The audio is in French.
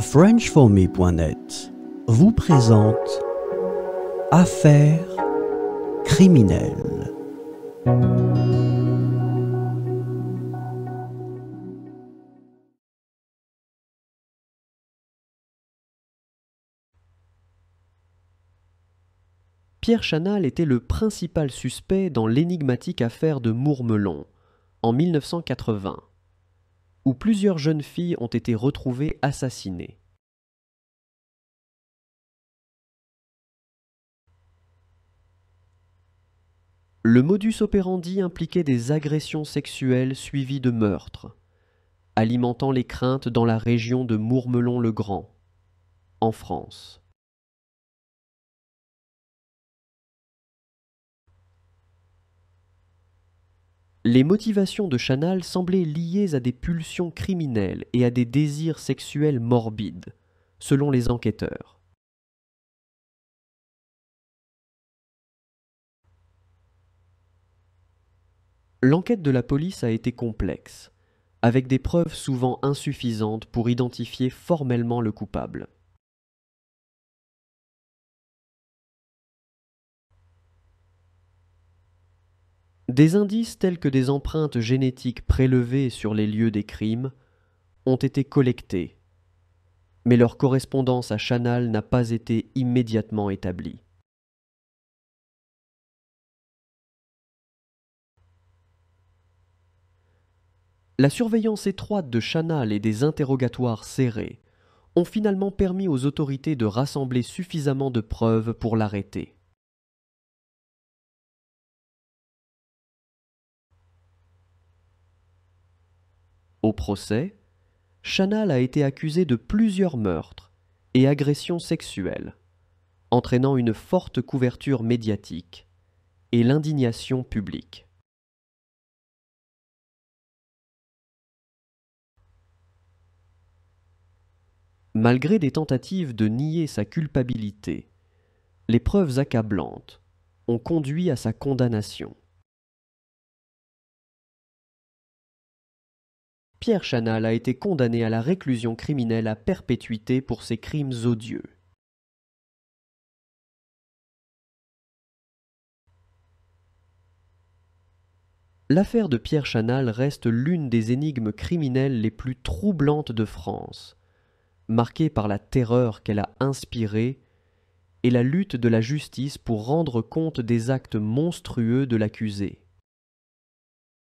FrenchForMe.net vous présente Affaires criminelles. Pierre Chanal était le principal suspect dans l'énigmatique affaire de Mourmelon en 1980 où plusieurs jeunes filles ont été retrouvées assassinées. Le modus operandi impliquait des agressions sexuelles suivies de meurtres, alimentant les craintes dans la région de Mourmelon-le-Grand, en France. Les motivations de Chanal semblaient liées à des pulsions criminelles et à des désirs sexuels morbides, selon les enquêteurs. L'enquête de la police a été complexe, avec des preuves souvent insuffisantes pour identifier formellement le coupable. Des indices tels que des empreintes génétiques prélevées sur les lieux des crimes ont été collectés, mais leur correspondance à Chanal n'a pas été immédiatement établie. La surveillance étroite de Chanal et des interrogatoires serrés ont finalement permis aux autorités de rassembler suffisamment de preuves pour l'arrêter. Au procès, Chanal a été accusé de plusieurs meurtres et agressions sexuelles, entraînant une forte couverture médiatique et l'indignation publique. Malgré des tentatives de nier sa culpabilité, les preuves accablantes ont conduit à sa condamnation. Pierre Chanal a été condamné à la réclusion criminelle à perpétuité pour ses crimes odieux. L'affaire de Pierre Chanal reste l'une des énigmes criminelles les plus troublantes de France, marquée par la terreur qu'elle a inspirée et la lutte de la justice pour rendre compte des actes monstrueux de l'accusé.